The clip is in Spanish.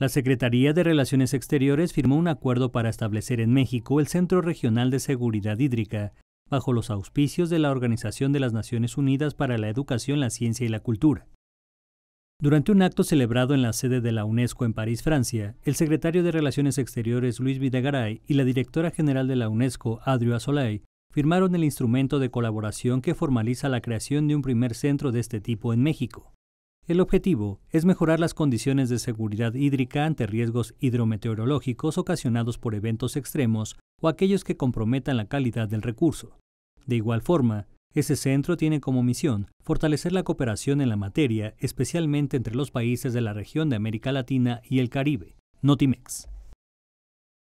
La Secretaría de Relaciones Exteriores firmó un acuerdo para establecer en México el Centro Regional de Seguridad Hídrica, bajo los auspicios de la Organización de las Naciones Unidas para la Educación, la Ciencia y la Cultura. Durante un acto celebrado en la sede de la UNESCO en París, Francia, el secretario de Relaciones Exteriores Luis Videgaray y la directora general de la UNESCO, Adria Solay, firmaron el instrumento de colaboración que formaliza la creación de un primer centro de este tipo en México. El objetivo es mejorar las condiciones de seguridad hídrica ante riesgos hidrometeorológicos ocasionados por eventos extremos o aquellos que comprometan la calidad del recurso. De igual forma, ese centro tiene como misión fortalecer la cooperación en la materia, especialmente entre los países de la región de América Latina y el Caribe, Notimex.